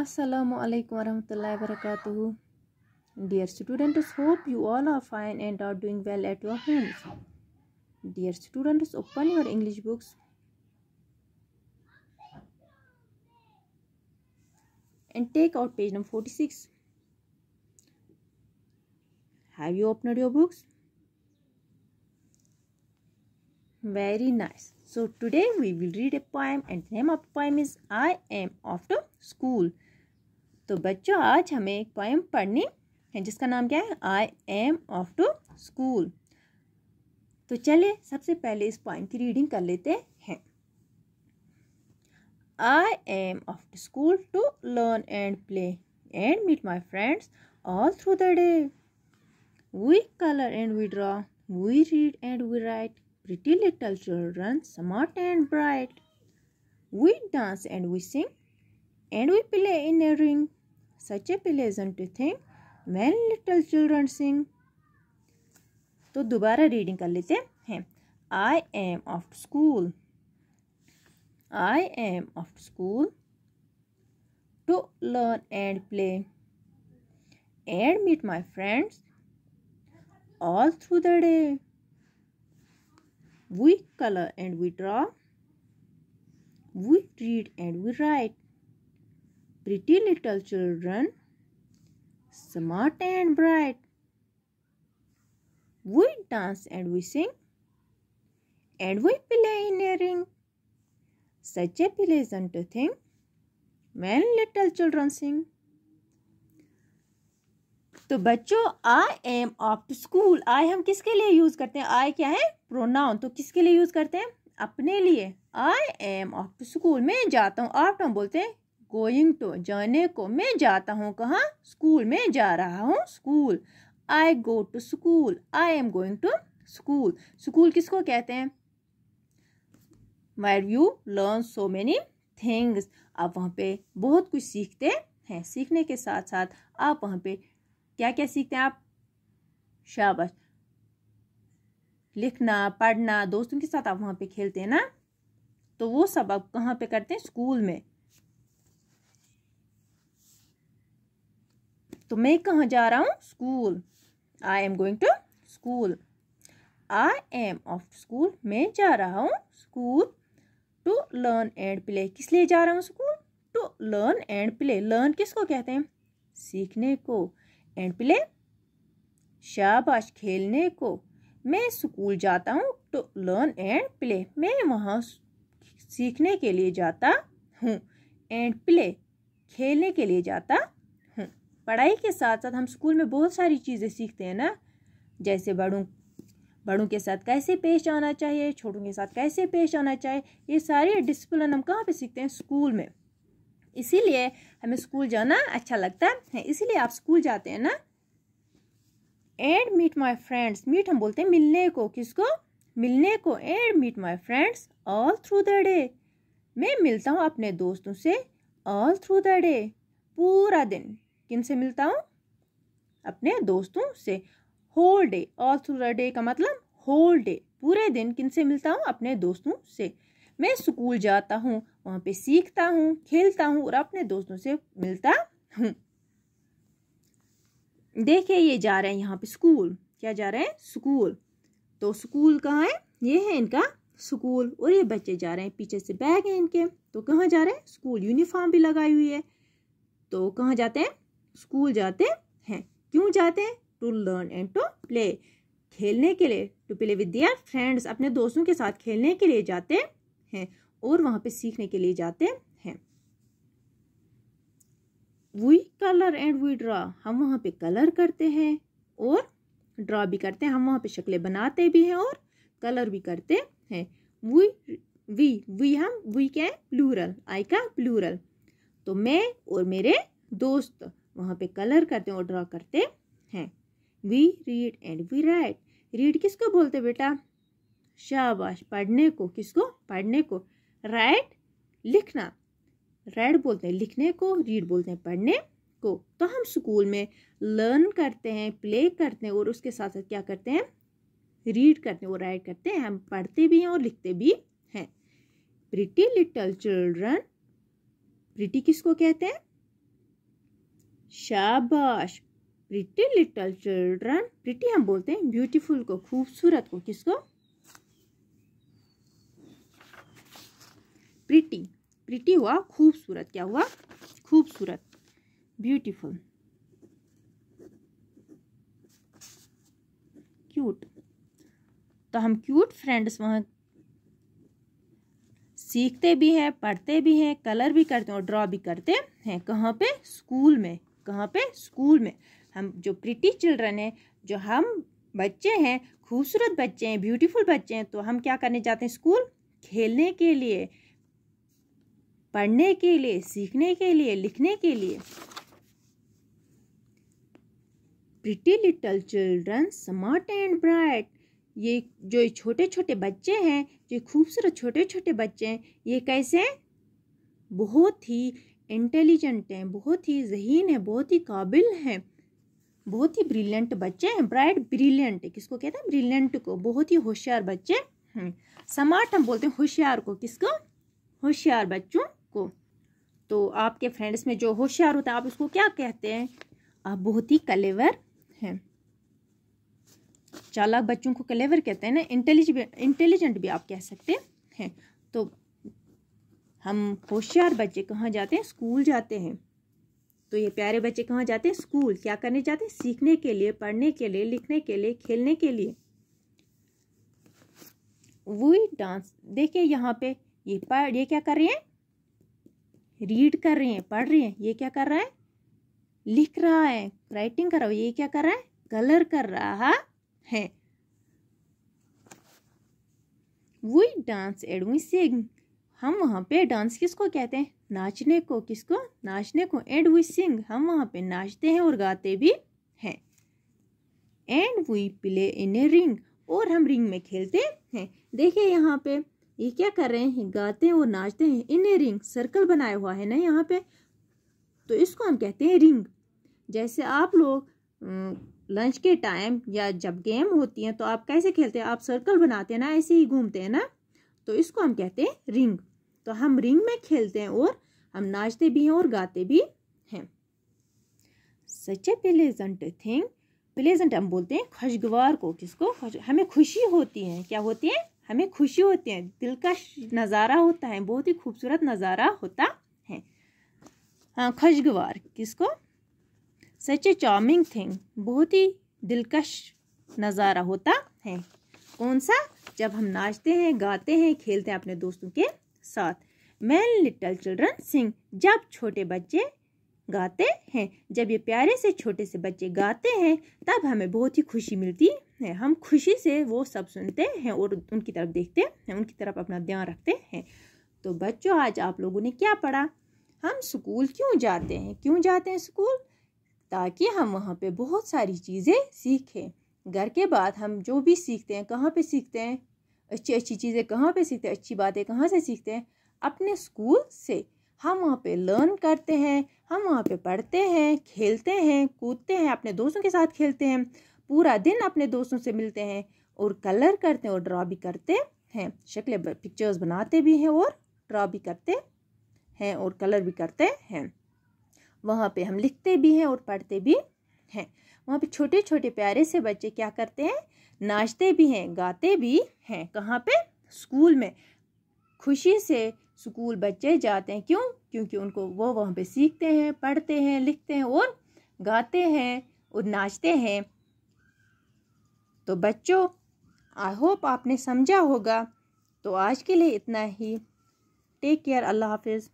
Assalamu alaikum warahmatullahi wabarakatuh. Dear students, hope you all are fine and are doing well at your homes. Dear students, open your English books and take out page number 46. Have you opened your books? Very nice. So today we will read a poem and the name of the poem is I Am After School. तो बच्चों आज हमें एक poem पढ़नी है जिसका नाम क्या है I am off to school तो चलिए सबसे पहले इस पोएम की रीडिंग कर लेते हैं I am off to school to learn and play and meet my friends all through the day we colour and we draw we read and we write pretty little children smart and bright we dance and we sing and we play in a ring. Such a pleasant thing when little children sing. तो दोबारा reading कर लेते हैं. I am off school. I am off school to learn and play and meet my friends all through the day. We color and we draw. We read and we write. pretty little children, smart and bright. We dance and we sing, and we play in a ring. Such a pleasant thing when little children sing. तो बच्चों I am off to school I हम किसके लिए use करते हैं आई क्या है pronoun तो किसके लिए यूज़ करते हैं अपने लिए I am off to school मैं जाता हूँ ऑफ हम बोलते हैं गोइंग टू जाने को मैं जाता हूँ कहाँ स्कूल में जा रहा हूँ school I go to school I am going to school school किसको कहते हैं where you learn so many things आप वहाँ पे बहुत कुछ सीखते हैं सीखने के साथ साथ आप वहाँ पे क्या क्या सीखते हैं आप शाबाश लिखना पढ़ना दोस्तों के साथ आप वहाँ पे खेलते हैं ना तो वो सब आप कहाँ पे करते हैं स्कूल में तो मैं कहाँ जा रहा हूँ school I am going to school I am off school मैं जा रहा हूँ school to learn and play किस लिए जा रहा हूँ school to learn and play learn किसको कहते हैं सीखने को एंड प्ले शाबाश खेलने को मैं स्कूल जाता हूँ टू लर्न एंड प्ले मैं वहाँ सीखने के लिए जाता हूँ एंड प्ले खेलने के लिए जाता पढ़ाई के साथ साथ हम स्कूल में बहुत सारी चीज़ें सीखते हैं ना जैसे बड़ों बड़ों के साथ कैसे पेश आना चाहिए छोटों के साथ कैसे पेश आना चाहिए ये सारी डिसिप्लिन हम कहाँ पर सीखते हैं स्कूल में इसीलिए हमें स्कूल जाना अच्छा लगता है इसीलिए आप स्कूल जाते हैं ना and meet my friends meet हम बोलते हैं मिलने को किसको मिलने को and meet my friends all through the day मैं मिलता हूँ अपने दोस्तों से ऑल थ्रू द डे पूरा दिन किन से मिलता हूँ अपने दोस्तों से whole day all through the day का मतलब होल डे पूरे दिन किन से मिलता हूँ अपने दोस्तों से मैं स्कूल जाता हूँ वहाँ पे सीखता हूँ खेलता हूँ और अपने दोस्तों से मिलता हूँ देखिए ये जा रहे हैं यहाँ पे स्कूल क्या जा रहे हैं स्कूल तो स्कूल कहाँ है ये है इनका स्कूल और ये बच्चे जा रहे हैं पीछे से बैग है इनके तो कहाँ जा रहे हैं स्कूल यूनिफॉर्म भी लगाई हुई है तो कहाँ जाते हैं स्कूल जाते हैं क्यों जाते हैं to learn and to play खेलने के लिए to play with their friends अपने दोस्तों के साथ खेलने के लिए जाते हैं और वहाँ पे सीखने के लिए जाते हैं we colour and we draw हम वहाँ पे कलर करते हैं और ड्रा भी करते हैं हम वहाँ पे शक्लें बनाते भी हैं और कलर भी करते हैं वी वी वी हम वी क्या है प्लूरल आई का प्लूरल तो मैं और मेरे दोस्त वहाँ पे कलर करते हैं और ड्रॉ करते हैं we read and we write read किसको बोलते बेटा शाबाश पढ़ने को किसको पढ़ने को राइट लिखना राइट बोलते हैं लिखने को रीड बोलते हैं पढ़ने को तो हम स्कूल में लर्न करते हैं प्ले करते हैं और उसके साथ साथ क्या करते हैं रीड करते हैं और राइट करते हैं हम पढ़ते भी हैं और लिखते भी हैं प्रिटी लिटल चिल्ड्रन प्रिटी किसको कहते हैं शाबाश प्रिटी लिटल चिल्ड्रन प्रिटी हम बोलते हैं ब्यूटीफुल को खूबसूरत को किसको प्रिटी प्रिटी हुआ खूबसूरत क्या हुआ खूबसूरत ब्यूटीफुल क्यूट तो हम क्यूट फ्रेंड्स वहाँ सीखते भी हैं पढ़ते भी हैं कलर भी करते हैं और ड्रॉ भी करते हैं कहाँ पे स्कूल में कहाँ पे स्कूल में हम जो प्रिटी चिल्ड्रन हैं जो हम बच्चे हैं खूबसूरत बच्चे हैं ब्यूटीफुल बच्चे हैं तो हम क्या करने जाते हैं स्कूल खेलने के लिए पढ़ने के लिए सीखने के लिए लिखने के लिए pretty little children smart and bright ये जो छोटे छोटे बच्चे हैं जो खूबसूरत छोटे छोटे बच्चे हैं ये कैसे बहुत ही इंटेलिजेंट हैं बहुत ही जहीन है बहुत ही काबिल हैं बहुत ही ब्रिलियंट बच्चे हैं ब्राइट ब्रिलियंट किसको कहते हैं ब्रिलियंट को बहुत ही होशियार बच्चे हैं समार्ट हम बोलते हैं होशियार को किसको होशियार बच्चों को तो आपके फ्रेंड्स में जो होशियार होता है आप उसको क्या कहते हैं आप बहुत ही कलेवर हैं चालाक बच्चों को कलेवर कहते हैं ना इंटेलिज इंटेलिजेंट भी आप कह सकते हैं तो हम होशियार बच्चे कहाँ जाते हैं स्कूल जाते हैं तो ये प्यारे बच्चे कहाँ जाते हैं स्कूल क्या करने जाते हैं सीखने के लिए पढ़ने के लिए लिखने के लिए खेलने के लिए वही डांस देखिए यहाँ पे ये पढ़ ये क्या कर रहे हैं रीड कर रहे हैं पढ़ रहे हैं ये क्या कर रहा है लिख रहा है राइटिंग कर रहा है ये क्या कर रहा है कलर कर रहा है वही डांस एडवी वी सिंग हम वहाँ पे डांस किसको कहते हैं नाचने को किसको नाचने को एंड वी सिंग हम वहाँ पे नाचते हैं और गाते भी हैं and we play in a ring और हम रिंग में खेलते हैं देखिए यहाँ पे ये क्या कर रहे हैं गाते हैं और नाचते हैं इन ए रिंग सर्कल बनाया हुआ है ना यहाँ पे तो इसको हम कहते हैं रिंग जैसे आप लोग लंच के टाइम या जब गेम होती है तो आप कैसे खेलते हैं आप सर्कल बनाते हैं ना ऐसे ही घूमते हैं ना तो इसको हम कहते हैं रिंग तो हम रिंग में खेलते हैं और हम नाचते भी हैं और गाते भी हैं such a pleasant thing pleasant हम बोलते हैं खुशगवार को किसको खुश हमें खुशी होती है क्या होती है हमें खुशी होती है दिलकश नज़ारा होता है बहुत ही खूबसूरत नज़ारा होता है हाँ खुशगवार किसको सच ए चार्मिंग थिंग बहुत ही दिलकश नज़ारा होता है कौन सा जब हम नाचते हैं गाते हैं खेलते हैं अपने दोस्तों के साथ मैन लिटल चिल्ड्रन सिंग जब छोटे बच्चे गाते हैं जब ये प्यारे से छोटे से बच्चे गाते हैं तब हमें बहुत ही खुशी मिलती है हम खुशी से वो सब सुनते हैं और उनकी तरफ देखते हैं उनकी तरफ अपना ध्यान रखते हैं तो बच्चों आज आप लोगों ने क्या पढ़ा हम स्कूल क्यों जाते हैं क्यों जाते हैं स्कूल ताकि हम वहाँ पे बहुत सारी चीज़ें सीखें घर के बाद हम जो भी सीखते हैं कहाँ पर सीखते हैं अच्छी अच्छी चीज़ें कहाँ पे सीखते हैं अच्छी बातें कहाँ से सीखते हैं अपने स्कूल से हम वहाँ पे लर्न करते हैं हम वहाँ पे पढ़ते हैं खेलते हैं कूदते हैं अपने दोस्तों के साथ खेलते हैं पूरा दिन अपने दोस्तों से मिलते हैं और कलर करते हैं और ड्रा भी करते हैं शक्लें पिक्चर्स बनाते भी हैं और ड्रा भी करते हैं और कलर भी करते हैं वहाँ पे हम लिखते भी हैं और पढ़ते भी हैं वहाँ पे छोटे छोटे प्यारे से बच्चे क्या करते हैं नाचते भी हैं गाते भी हैं कहाँ पे स्कूल में खुशी से स्कूल बच्चे जाते हैं क्यों क्योंकि उनको वो वहाँ पे सीखते हैं पढ़ते हैं लिखते हैं और गाते हैं और नाचते हैं तो बच्चों आई होप आपने समझा होगा तो आज के लिए इतना ही टेक केयर अल्लाह हाफिज़